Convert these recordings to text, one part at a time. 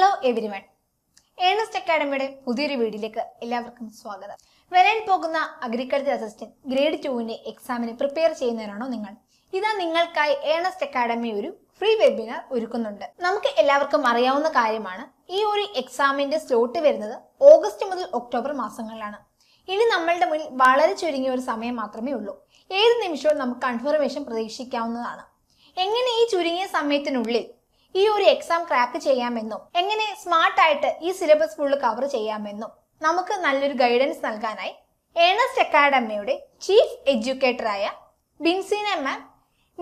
hello everyone Ernest അക്കാഡമിയുടെ പുതിയൊരു വീഡിയോയിലേക്ക് എല്ലാവർക്കും സ്വാഗതം വരാൻ പോകുന്ന അഗ്രികൾച്ചർ അസിസ്റ്റന്റ് ഗ്രേഡ് ടുവിൻ്റെ എക്സാമിന് പ്രിപ്പയർ ചെയ്യുന്നവരാണോ നിങ്ങൾ ഇതാ നിങ്ങൾക്കായി ഏണസ്റ്റ് അക്കാഡമി ഒരു ഫ്രീ വെബിനാർ ഒരുക്കുന്നുണ്ട് നമുക്ക് എല്ലാവർക്കും അറിയാവുന്ന കാര്യമാണ് ഈ ഒരു എക്സാമിന്റെ സ്ലോട്ട് വരുന്നത് ഓഗസ്റ്റ് മുതൽ ഒക്ടോബർ മാസങ്ങളിലാണ് ഇനി നമ്മളുടെ മുന്നിൽ വളരെ ചുരുങ്ങിയ ഒരു സമയം മാത്രമേ ഉള്ളൂ ഏത് നിമിഷവും നമുക്ക് കൺഫർമേഷൻ പ്രതീക്ഷിക്കാവുന്നതാണ് എങ്ങനെ ഈ ചുരുങ്ങിയ സമയത്തിനുള്ളിൽ ഈ ഒരു എക്സാം ക്രാക്ക് ചെയ്യാമെന്നും എങ്ങനെ സ്മാർട്ടായിട്ട് ഈ സിലബസ് ഫുള്ള് കവർ ചെയ്യാമെന്നും നമുക്ക് നല്ലൊരു ഗൈഡൻസ് നൽകാനായി എണസ്റ്റ് അക്കാഡമിയുടെ ചീഫ് എഡ്യൂക്കേറ്ററായ ബിൻസീന മാം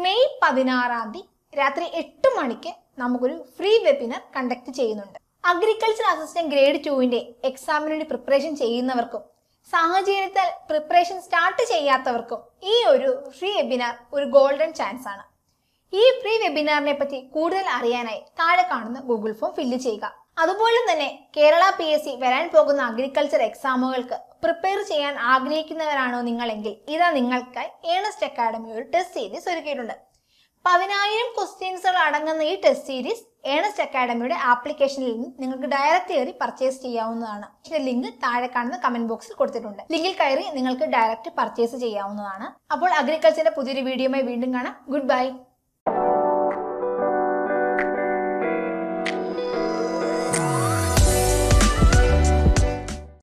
മെയ് പതിനാറാം തീയതി രാത്രി എട്ട് മണിക്ക് നമുക്കൊരു ഫ്രീ വെബിനാർ കണ്ടക്ട് ചെയ്യുന്നുണ്ട് അഗ്രികൾച്ചർ അസിസ്റ്റന്റ് ഗ്രേഡ് ടുവിന്റെ എക്സാമിന് വേണ്ടി പ്രിപ്പറേഷൻ ചെയ്യുന്നവർക്കും സാഹചര്യത്തിൽ പ്രിപ്പറേഷൻ സ്റ്റാർട്ട് ചെയ്യാത്തവർക്കും ഈ ഒരു ഫ്രീ വെബിനാർ ഒരു ഗോൾഡൻ ചാൻസ് ആണ് ഈ ഫ്രീ വെബിനാറിനെ പറ്റി കൂടുതൽ അറിയാനായി താഴെ കാണുന്ന ഗൂഗിൾ ഫോം ഫില്ല് ചെയ്യുക അതുപോലെ തന്നെ കേരള പി എസ് സി വരാൻ പോകുന്ന അഗ്രികൾച്ചർ എക്സാമുകൾക്ക് പ്രിപ്പയർ ചെയ്യാൻ ആഗ്രഹിക്കുന്നവരാണോ നിങ്ങളെങ്കിൽ ഇതാ നിങ്ങൾക്കായി ഏണസ്റ്റ് അക്കാഡമി ഒരു ടെസ്റ്റ് സീരീസ് ഒരുക്കിയിട്ടുണ്ട് പതിനായിരം ക്വസ്റ്റ്യൻസുകൾ അടങ്ങുന്ന ഈ ടെസ്റ്റ് സീരീസ് ഏണസ്റ്റ് അക്കാഡമിയുടെ ആപ്ലിക്കേഷനിൽ നിന്ന് നിങ്ങൾക്ക് ഡയറക്റ്റ് കയറി പർച്ചേസ് ചെയ്യാവുന്നതാണ് ലിങ്ക് താഴെ കാണുന്ന കമന്റ് ബോക്സിൽ കൊടുത്തിട്ടുണ്ട് ലിങ്കിൽ കയറി നിങ്ങൾക്ക് ഡയറക്റ്റ് പർച്ചേസ് ചെയ്യാവുന്നതാണ് അപ്പോൾ അഗ്രികൾച്ചറിന്റെ പുതിയൊരു വീഡിയോയുമായി വീണ്ടും കാണാം ഗുഡ് ബൈ